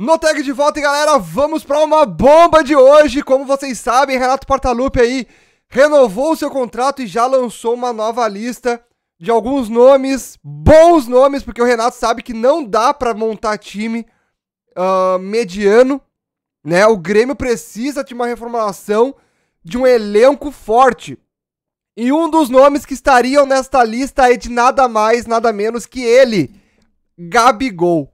No tag de volta, galera, vamos para uma bomba de hoje. Como vocês sabem, Renato Portaluppi aí renovou o seu contrato e já lançou uma nova lista de alguns nomes, bons nomes, porque o Renato sabe que não dá para montar time uh, mediano, né? O Grêmio precisa de uma reformulação de um elenco forte. E um dos nomes que estariam nesta lista é de nada mais, nada menos que ele, Gabigol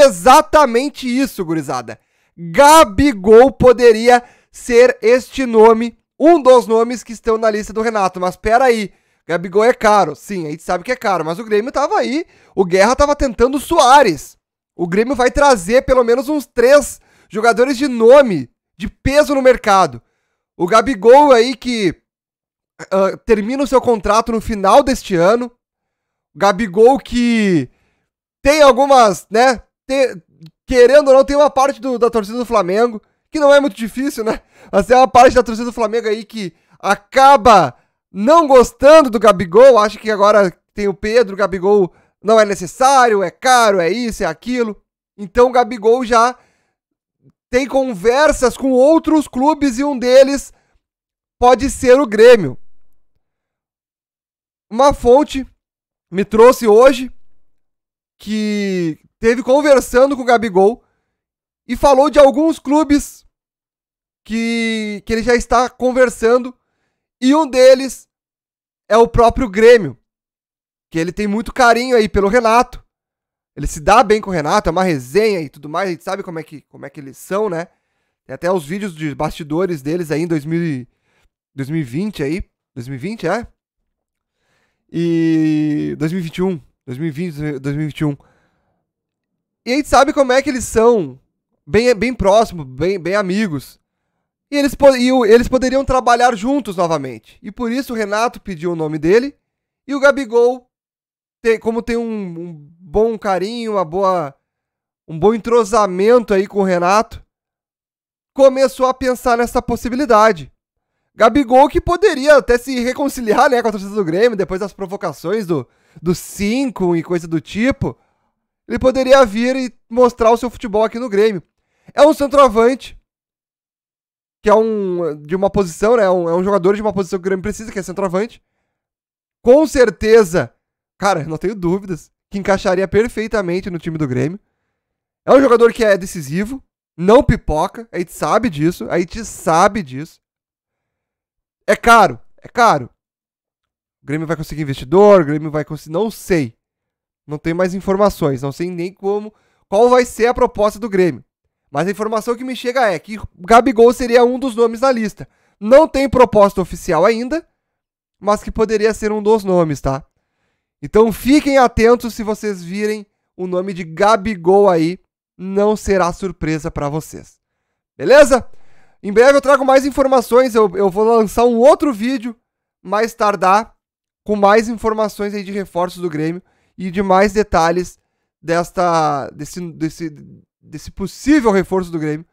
exatamente isso, gurizada. Gabigol poderia ser este nome, um dos nomes que estão na lista do Renato. Mas espera aí, Gabigol é caro. Sim, a gente sabe que é caro, mas o Grêmio tava aí, o Guerra tava tentando o Soares. O Grêmio vai trazer pelo menos uns três jogadores de nome, de peso no mercado. O Gabigol aí que uh, termina o seu contrato no final deste ano. O Gabigol que tem algumas, né, ter, querendo ou não, tem uma parte do, da torcida do Flamengo, que não é muito difícil, né? Mas tem uma parte da torcida do Flamengo aí que acaba não gostando do Gabigol, acha que agora tem o Pedro, o Gabigol não é necessário, é caro, é isso, é aquilo. Então o Gabigol já tem conversas com outros clubes e um deles pode ser o Grêmio. Uma fonte me trouxe hoje que teve conversando com o Gabigol e falou de alguns clubes que, que ele já está conversando e um deles é o próprio Grêmio, que ele tem muito carinho aí pelo Renato. Ele se dá bem com o Renato, é uma resenha e tudo mais, a gente sabe como é que, como é que eles são, né? Tem até os vídeos de bastidores deles aí em 2000, 2020 aí, 2020 é? E 2021, 2020, 2021. E a gente sabe como é que eles são. Bem, bem próximos, bem, bem amigos. E eles, e eles poderiam trabalhar juntos novamente. E por isso o Renato pediu o nome dele. E o Gabigol, tem, como tem um, um bom carinho, uma boa, um bom entrosamento aí com o Renato, começou a pensar nessa possibilidade. Gabigol que poderia até se reconciliar né, com a torcida do Grêmio depois das provocações do 5 e coisa do tipo. Ele poderia vir e mostrar o seu futebol aqui no Grêmio. É um centroavante, que é um de uma posição, né? É um, é um jogador de uma posição que o Grêmio precisa, que é centroavante. Com certeza, cara, não tenho dúvidas, que encaixaria perfeitamente no time do Grêmio. É um jogador que é decisivo, não pipoca, a gente sabe disso, a gente sabe disso. É caro, é caro. O Grêmio vai conseguir investidor, o Grêmio vai conseguir. Não sei. Não tem mais informações, não sei nem como qual vai ser a proposta do Grêmio. Mas a informação que me chega é que Gabigol seria um dos nomes na lista. Não tem proposta oficial ainda, mas que poderia ser um dos nomes, tá? Então fiquem atentos se vocês virem o nome de Gabigol aí, não será surpresa para vocês. Beleza? Em breve eu trago mais informações, eu, eu vou lançar um outro vídeo mais tardar com mais informações aí de reforços do Grêmio e de mais detalhes desta, desse, desse, desse possível reforço do Grêmio,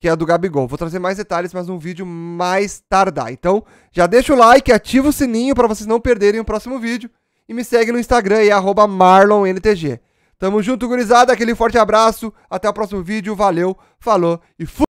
que é do Gabigol. Vou trazer mais detalhes, mas num vídeo mais tardar. Então, já deixa o like, ativa o sininho para vocês não perderem o próximo vídeo e me segue no Instagram, é marlonntg. Tamo junto, gurizada, aquele forte abraço, até o próximo vídeo, valeu, falou e fui!